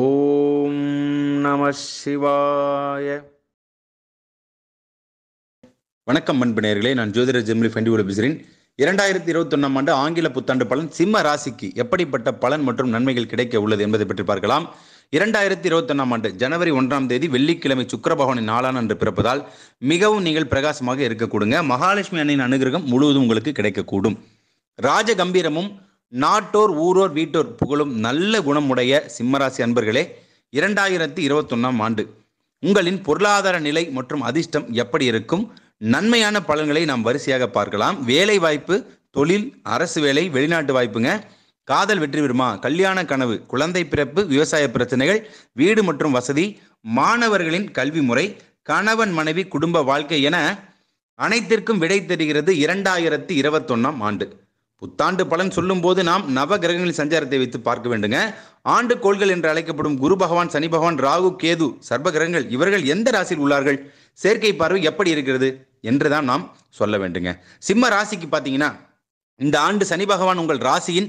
ஓம் நம சிவாய வணக்கம் அன்பு நேர்களே நான் ஜோதிட ஜெமிலி ஃபெண்டிவோட பேசுகிறேன் இரண்டாயிரத்தி இருபத்தொன்னாம் ஆண்டு ஆங்கில புத்தாண்டு பலன் சிம்ம ராசிக்கு எப்படிப்பட்ட பலன் மற்றும் நன்மைகள் கிடைக்க உள்ளது என்பதை பற்றி பார்க்கலாம் இரண்டாயிரத்தி இருபத்தொன்னாம் ஆண்டு ஜனவரி ஒன்றாம் தேதி வெள்ளிக்கிழமை சுக்கரபகவானின் நாளான அன்று பிறப்பதால் மிகவும் நீங்கள் பிரகாசமாக இருக்கக்கூடுங்க மகாலட்சுமி அன்னையின் அனுகிரகம் முழுவதும் உங்களுக்கு கிடைக்கக்கூடும் ராஜகம்பீரமும் நாட்டோர் ஊரோர் வீட்டோர் புகழும் நல்ல குணமுடைய சிம்மராசி அன்பர்களே இரண்டாயிரத்தி இருபத்தொன்னாம் ஆண்டு உங்களின் பொருளாதார நிலை மற்றும் அதிர்ஷ்டம் எப்படி இருக்கும் நன்மையான பலன்களை நாம் வரிசையாக பார்க்கலாம் வேலை வாய்ப்பு தொழில் அரசு வேலை வெளிநாட்டு வாய்ப்புங்க காதல் வெற்றி பெறுமா கல்யாண கனவு குழந்தை பிறப்பு விவசாய பிரச்சனைகள் வீடு மற்றும் வசதி மாணவர்களின் கல்வி முறை கணவன் மனைவி குடும்ப வாழ்க்கை என அனைத்திற்கும் விடை தெரிகிறது இரண்டாயிரத்தி இருபத்தொன்னாம் ஆண்டு புத்தாண்டு பலன் சொல்லும்போது நாம் நவ கிரகங்களின் சஞ்சாரத்தை வைத்து பார்க்க வேண்டுங்க ஆண்டு கோள்கள் என்று அழைக்கப்படும் குரு பகவான் சனி பகவான் ராகு கேது சர்ப கிரகங்கள் இவர்கள் எந்த ராசியில் உள்ளார்கள் சேர்க்கை பார்வை எப்படி இருக்கிறது என்றுதான் நாம் சொல்ல வேண்டுங்க சிம்ம ராசிக்கு பார்த்தீங்கன்னா இந்த ஆண்டு சனி பகவான் உங்கள் ராசியின்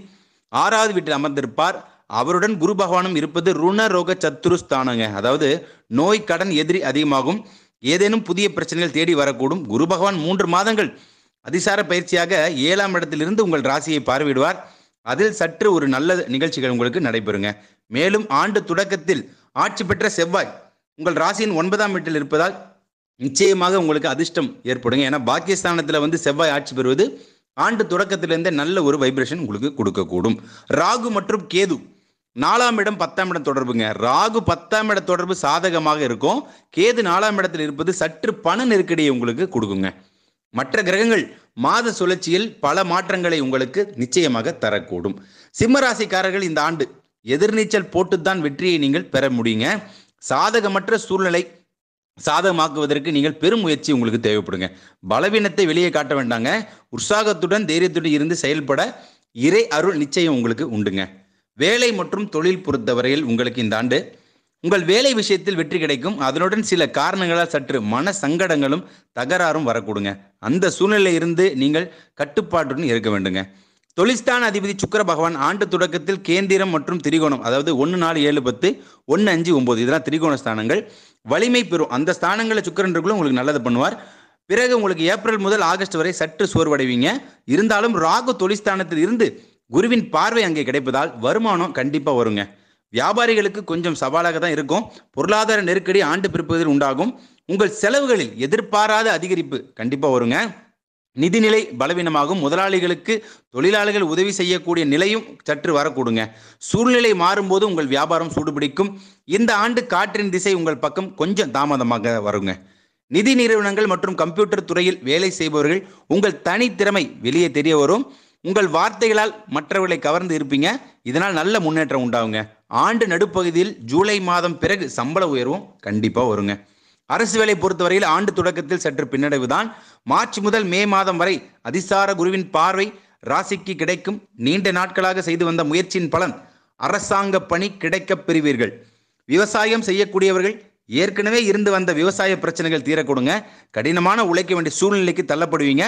ஆறாவது வீட்டில் அமர்ந்திருப்பார் அவருடன் குரு பகவானும் இருப்பது ருண ரோக சத்துருஸ்தானங்க அதாவது நோய் கடன் எதிரி அதிகமாகும் ஏதேனும் புதிய பிரச்சனைகள் தேடி வரக்கூடும் குரு பகவான் மூன்று மாதங்கள் அதிசார பயிற்சியாக ஏழாம் இடத்திலிருந்து உங்கள் ராசியை பார்வையிடுவார் அதில் சற்று ஒரு நல்ல நிகழ்ச்சிகள் உங்களுக்கு நடைபெறுங்க மேலும் ஆண்டு தொடக்கத்தில் ஆட்சி பெற்ற செவ்வாய் உங்கள் ராசியின் ஒன்பதாம் வீட்டில் இருப்பதால் நிச்சயமாக உங்களுக்கு அதிர்ஷ்டம் ஏற்படுங்க ஏன்னா பாகிஸ்தானத்தில் வந்து செவ்வாய் ஆட்சி பெறுவது ஆண்டு தொடக்கத்திலிருந்தே நல்ல ஒரு வைப்ரேஷன் உங்களுக்கு கொடுக்கக்கூடும் ராகு மற்றும் கேது நாலாம் இடம் பத்தாம் இடம் தொடர்புங்க ராகு பத்தாம் இட தொடர்பு சாதகமாக இருக்கும் கேது நாலாம் இடத்தில் இருப்பது சற்று பண நெருக்கடியை உங்களுக்கு கொடுக்குங்க மற்ற கிரகங்கள் மாத சுழற்சியில் பல மாற்றங்களை உங்களுக்கு நிச்சயமாக தரக்கூடும் சிம்மராசிக்காரர்கள் இந்த ஆண்டு எதிர்நீச்சல் போட்டுத்தான் வெற்றியை நீங்கள் பெற முடியுங்க சாதகமற்ற சூழ்நிலை சாதகமாக்குவதற்கு நீங்கள் பெரும் முயற்சி உங்களுக்கு தேவைப்படுங்க பலவீனத்தை வெளியே காட்ட வேண்டாங்க உற்சாகத்துடன் தைரியத்துடன் இருந்து செயல்பட இறை அருள் நிச்சயம் உங்களுக்கு உண்டுங்க வேலை மற்றும் தொழில் பொறுத்தவரையில் உங்களுக்கு இந்த ஆண்டு உங்கள் வேலை விஷயத்தில் வெற்றி கிடைக்கும் அதனுடன் சில காரணங்களால் சற்று மன சங்கடங்களும் தகராறும் வரக்கூடுங்க அந்த சூழ்நிலையில் இருந்து நீங்கள் கட்டுப்பாட்டுடன் இருக்க வேண்டுங்க தொழில்ஸ்தான் அதிபதி சுக்கர பகவான் ஆண்டு தொடக்கத்தில் கேந்திரம் மற்றும் திரிகோணம் அதாவது ஒன்று நாலு ஏழு பத்து ஒன்று அஞ்சு ஒம்பது இதெல்லாம் திரிகோண ஸ்தானங்கள் வலிமை பெறும் அந்த ஸ்தானங்களில் சுக்கரன் உங்களுக்கு நல்லது பண்ணுவார் பிறகு உங்களுக்கு ஏப்ரல் முதல் ஆகஸ்ட் வரை சற்று சோர்வடைவீங்க இருந்தாலும் ராகு தொழில்ஸ்தானத்தில் இருந்து குருவின் பார்வை அங்கே கிடைப்பதால் வருமானம் கண்டிப்பாக வருங்க வியாபாரிகளுக்கு கொஞ்சம் சவாலாக தான் இருக்கும் பொருளாதார நெருக்கடி ஆண்டு பிறப்பதில் உண்டாகும் உங்கள் செலவுகளில் எதிர்பாராத அதிகரிப்பு கண்டிப்பாக வருங்க நிதிநிலை பலவீனமாகும் முதலாளிகளுக்கு தொழிலாளர்கள் உதவி செய்யக்கூடிய நிலையும் சற்று வரக்கூடுங்க சூழ்நிலை மாறும்போது உங்கள் வியாபாரம் சூடுபிடிக்கும் இந்த ஆண்டு காற்றின் திசை உங்கள் பக்கம் கொஞ்சம் தாமதமாக வருங்க நிதி நிறுவனங்கள் மற்றும் கம்ப்யூட்டர் துறையில் வேலை செய்பவர்கள் உங்கள் தனித்திறமை வெளியே தெரிய வரும் உங்கள் வார்த்தைகளால் மற்றவர்களை கவர்ந்து இருப்பீங்க இதனால் நல்ல முன்னேற்றம் உண்டாகுங்க ஆண்டு நடுப்பகுதியில் ஜூலை மாதம் பிறகு சம்பள உயர்வும் கண்டிப்பாக வருங்க அரசு வேலை பொறுத்தவரையில் ஆண்டு தொடக்கத்தில் சற்று பின்னடைவு தான் மார்ச் முதல் மே மாதம் வரை அதிசார குருவின் பார்வை ராசிக்கு கிடைக்கும் நீண்ட நாட்களாக செய்து வந்த முயற்சியின் பலன் அரசாங்க பணி கிடைக்கப் பெறுவீர்கள் விவசாயம் செய்யக்கூடியவர்கள் ஏற்கனவே இருந்து வந்த விவசாய பிரச்சனைகள் தீரக்கூடுங்க கடினமான உழைக்க வேண்டிய சூழ்நிலைக்கு தள்ளப்படுவீங்க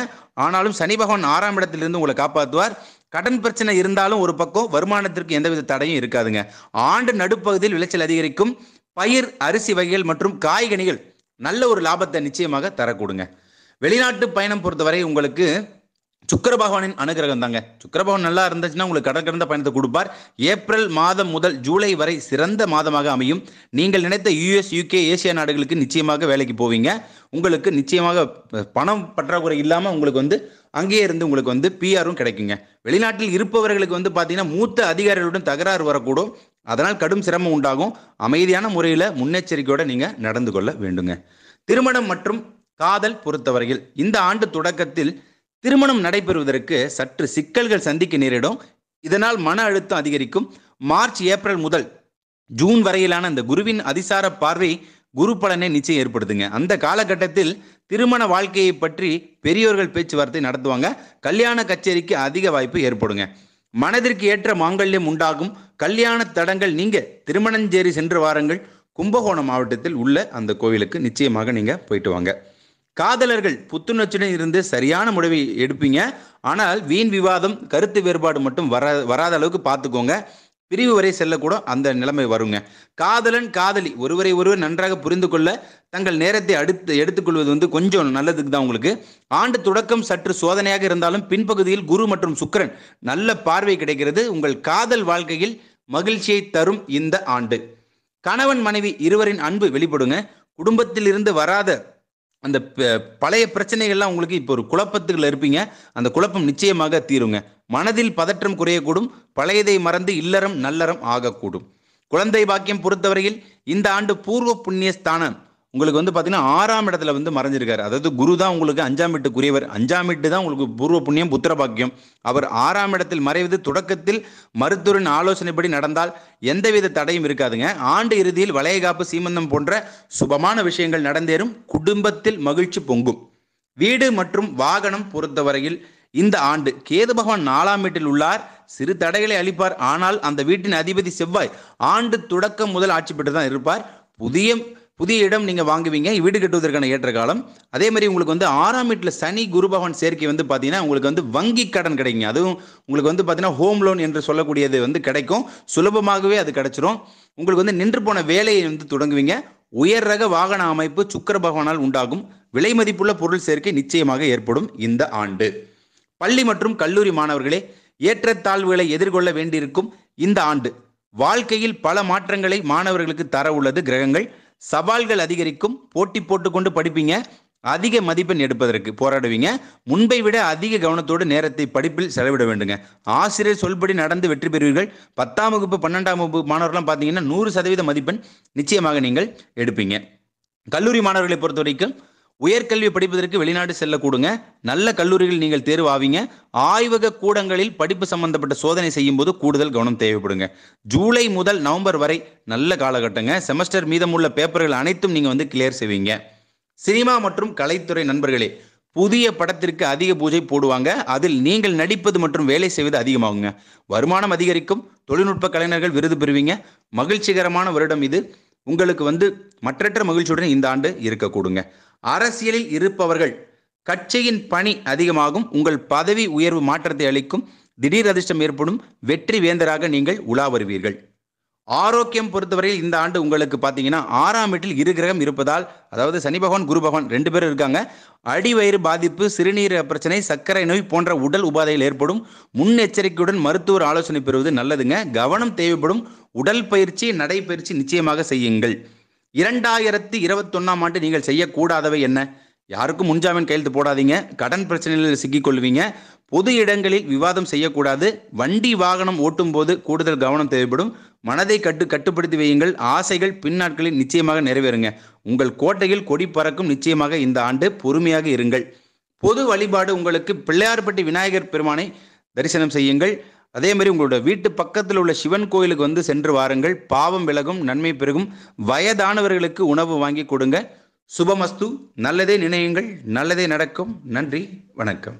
ஆனாலும் சனி பகவான் ஆறாம் இடத்திலிருந்து உங்களை காப்பாற்றுவார் கடன் பிரச்சனை இருந்தாலும் ஒரு பக்கம் வருமானத்திற்கு எந்தவித தடையும் இருக்காதுங்க ஆண்டு நடுப்பகுதியில் விளைச்சல் அதிகரிக்கும் பயிர் அரிசி வகைகள் மற்றும் காய்கனிகள் நல்ல ஒரு லாபத்தை நிச்சயமாக தரக்கூடுங்க வெளிநாட்டு பயணம் பொறுத்தவரை உங்களுக்கு சுக்கர பகவானின் அனுகிரகம் தாங்க சுக்கர பகவான் நல்லா இருந்துச்சுன்னா உங்களுக்கு கடன் கடந்த பயணத்தை கொடுப்பார் ஏப்ரல் மாதம் முதல் ஜூலை வரை சிறந்த மாதமாக அமையும் நீங்கள் நினைத்த யூஎஸ் யூகே ஏசியா நாடுகளுக்கு நிச்சயமாக வேலைக்கு போவீங்க உங்களுக்கு நிச்சயமாக பணம் பற்றாக்குறை இல்லாமல் உங்களுக்கு வந்து அங்கேயே இருந்து உங்களுக்கு வந்து பிஆரும் கிடைக்குங்க வெளிநாட்டில் இருப்பவர்களுக்கு வந்து பார்த்தீங்கன்னா மூத்த அதிகாரிகளுடன் தகராறு வரக்கூடும் அதனால் கடும் சிரமம் உண்டாகும் அமைதியான முறையில் முன்னெச்சரிக்கையோடு நீங்கள் நடந்து கொள்ள வேண்டுங்க திருமணம் மற்றும் காதல் பொறுத்தவரையில் இந்த ஆண்டு தொடக்கத்தில் திருமணம் நடைபெறுவதற்கு சற்று சிக்கல்கள் சந்திக்க நேரிடும் இதனால் மன அழுத்தம் அதிகரிக்கும் மார்ச் ஏப்ரல் முதல் ஜூன் வரையிலான அந்த குருவின் அதிசார பார்வை குரு பலனை நிச்சயம் ஏற்படுத்துங்க அந்த காலகட்டத்தில் திருமண வாழ்க்கையை பற்றி பெரியோர்கள் பேச்சுவார்த்தை நடத்துவாங்க கல்யாண கச்சேரிக்கு அதிக வாய்ப்பு ஏற்படுங்க மனதிற்கு ஏற்ற மாங்கல்யம் உண்டாகும் கல்யாண தடங்கள் நீங்க திருமணஞ்சேரி சென்று வாருங்கள் கும்பகோணம் மாவட்டத்தில் உள்ள அந்த கோவிலுக்கு நிச்சயமாக நீங்க போயிட்டு வாங்க காதலர்கள் புத்துணர்ச்சியுடன் இருந்து சரியான முடிவை எடுப்பீங்க ஆனால் வீண் விவாதம் கருத்து வேறுபாடு மட்டும் வர வராத அளவுக்கு பார்த்துக்கோங்க பிரிவு வரை செல்லக்கூட அந்த நிலைமை வருங்க காதலன் காதலி ஒருவரை ஒருவர் நன்றாக புரிந்து கொள்ள தங்கள் நேரத்தை அடுத்து எடுத்துக்கொள்வது வந்து கொஞ்சம் நல்லதுக்கு தான் உங்களுக்கு ஆண்டு தொடக்கம் சற்று சோதனையாக இருந்தாலும் பின்பகுதியில் குரு மற்றும் சுக்கரன் நல்ல பார்வை கிடைக்கிறது உங்கள் காதல் வாழ்க்கையில் மகிழ்ச்சியை தரும் இந்த ஆண்டு கணவன் மனைவி இருவரின் அன்பு வெளிப்படுங்க குடும்பத்தில் இருந்து வராத அந்த பழைய பிரச்சனைகள்லாம் உங்களுக்கு இப்போ ஒரு குழப்பத்துக்குள்ள இருப்பீங்க அந்த குழப்பம் நிச்சயமாக தீருங்க மனதில் பதற்றம் குறையக்கூடும் பழையதை மறந்து இல்லறம் நல்லறம் ஆகக்கூடும் குழந்தை பாக்கியம் பொறுத்தவரையில் இந்த ஆண்டு பூர்வ புண்ணிய ஸ்தானம் உங்களுக்கு வந்து பார்த்தீங்கன்னா ஆறாம் இடத்துல வந்து மறைஞ்சிருக்காரு அதாவது குரு தான் உங்களுக்கு அஞ்சாம் வீட்டுக்குரியவர் அஞ்சாம் வீட்டு தான் உங்களுக்கு பூர்வ புண்ணியம் புத்திர பாக்கியம் அவர் ஆறாம் இடத்தில் மறைவது தொடக்கத்தில் மருத்துவரின் ஆலோசனைப்படி நடந்தால் எந்தவித தடையும் இருக்காதுங்க ஆண்டு இறுதியில் வளையகாப்பு சீமந்தம் போன்ற சுபமான விஷயங்கள் நடந்தேறும் குடும்பத்தில் மகிழ்ச்சி பொங்கும் வீடு மற்றும் வாகனம் பொறுத்தவரையில் இந்த ஆண்டு கேது பகவான் நாலாம் வீட்டில் உள்ளார் சிறு தடைகளை அளிப்பார் ஆனால் அந்த வீட்டின் அதிபதி செவ்வாய் ஆண்டு தொடக்கம் முதல் ஆட்சி பெற்று தான் இருப்பார் புதிய புதிய இடம் நீங்கள் வாங்குவீங்க வீடு கட்டுவதற்கான ஏற்ற காலம் அதே மாதிரி உங்களுக்கு வந்து ஆறாம் வீட்டில் சனி குரு பகவான் சேர்க்கை வந்து பார்த்தீங்கன்னா உங்களுக்கு வந்து வங்கி கடன் கிடைக்கும் அதுவும் உங்களுக்கு வந்து பாத்தீங்கன்னா ஹோம் லோன் என்று சொல்லக்கூடியது வந்து கிடைக்கும் சுலபமாகவே அது கிடைச்சிரும் உங்களுக்கு வந்து நின்று போன வேலையை வந்து தொடங்குவீங்க உயர் ரக வாகன அமைப்பு சுக்கர பகவானால் உண்டாகும் விலை மதிப்புள்ள பொருள் சேர்க்கை நிச்சயமாக ஏற்படும் இந்த ஆண்டு பள்ளி மற்றும் கல்லூரி மாணவர்களே ஏற்றத்தாழ்வுகளை எதிர்கொள்ள வேண்டியிருக்கும் இந்த ஆண்டு வாழ்க்கையில் பல மாற்றங்களை மாணவர்களுக்கு தர உள்ளது கிரகங்கள் சவால்கள் அதிகரிக்கும் போட்டி போட்டுக்கொண்டு படிப்பீங்க அதிக மதிப்பெண் எடுப்பதற்கு போராடுவீங்க முன்பை விட அதிக கவனத்தோடு நேரத்தை படிப்பில் செலவிட வேண்டுங்க ஆசிரியர் சொல்படி நடந்து வெற்றி பெறுவீர்கள் பத்தாம் வகுப்பு பன்னெண்டாம் வகுப்பு மாணவர்கள்லாம் பார்த்தீங்கன்னா நூறு சதவீத மதிப்பெண் நிச்சயமாக நீங்கள் எடுப்பீங்க கல்லூரி மாணவர்களை பொறுத்த வரைக்கும் உயர்கல்வி படிப்பதற்கு வெளிநாடு செல்லக்கூடுங்க நல்ல கல்லூரிகள் நீங்கள் தேர்வு ஆவீங்க ஆய்வக கூடங்களில் படிப்பு சம்பந்தப்பட்ட சோதனை செய்யும் போது கூடுதல் கவனம் தேவைப்படுங்க ஜூலை முதல் நவம்பர் வரை நல்ல காலகட்டங்க செமஸ்டர் மீதமுள்ள பேப்பர்கள் அனைத்தும் நீங்கள் வந்து கிளியர் செய்வீங்க சினிமா மற்றும் கலைத்துறை நண்பர்களே புதிய படத்திற்கு அதிக பூஜை போடுவாங்க அதில் நீங்கள் நடிப்பது மற்றும் வேலை செய்வது அதிகமாகுங்க வருமானம் அதிகரிக்கும் தொழில்நுட்ப கலைஞர்கள் விருது பெறுவீங்க மகிழ்ச்சிகரமான வருடம் இது உங்களுக்கு வந்து மற்றற்ற மகிழ்ச்சியுடன் இந்த ஆண்டு இருக்கக்கூடுங்க அரசியலில் இருப்பவர்கள் கட்சியின் பணி அதிகமாகும் உங்கள் பதவி உயர்வு மாற்றத்தை அளிக்கும் திடீர் அதிர்ஷ்டம் ஏற்படும் வெற்றி வேந்தராக நீங்கள் உலா வருவீர்கள் ஆரோக்கியம் பொறுத்தவரையில் இந்த ஆண்டு உங்களுக்கு பார்த்தீங்கன்னா ஆறாம் வீட்டில் இரு கிரகம் இருப்பதால் அதாவது சனி பகவான் குரு பகவான் ரெண்டு பேரும் இருக்காங்க அடிவயிறு பாதிப்பு சிறுநீர் பிரச்சனை சர்க்கரை நோய் போன்ற உடல் உபாதைகள் ஏற்படும் முன்னெச்சரிக்கையுடன் மருத்துவர் ஆலோசனை பெறுவது நல்லதுங்க கவனம் தேவைப்படும் உடல் பயிற்சி நடைபயிற்சி நிச்சயமாக செய்யுங்கள் இரண்டாயிரத்தி இருபத்தொன்னாம் ஆண்டு நீங்கள் செய்யக்கூடாதவை என்ன யாருக்கும் முன்ஜாமீன் கையெழுத்து போடாதீங்க கடன் சிக்கிக் சிக்கிக்கொள்வீங்க பொது இடங்களில் விவாதம் செய்யக்கூடாது வண்டி வாகனம் ஓட்டும் போது கூடுதல் கவனம் தேவைப்படும் மனதை கட்டு கட்டுப்படுத்தி வையுங்கள் ஆசைகள் பின்னாட்களில் நிச்சயமாக நிறைவேறுங்க உங்கள் கோட்டையில் கொடி பறக்கும் நிச்சயமாக இந்த ஆண்டு பொறுமையாக இருங்கள் பொது வழிபாடு உங்களுக்கு பிள்ளையார்பட்டி விநாயகர் பெருமானை தரிசனம் செய்யுங்கள் அதே மாதிரி உங்களோட வீட்டு பக்கத்தில் உள்ள சிவன் கோயிலுக்கு வந்து சென்று வாருங்கள் பாவம் விலகும் நன்மை பெருகும் வயதானவர்களுக்கு உணவு வாங்கி கொடுங்க சுபமஸ்து நல்லதே நினையுங்கள் நல்லதே நடக்கும் நன்றி வணக்கம்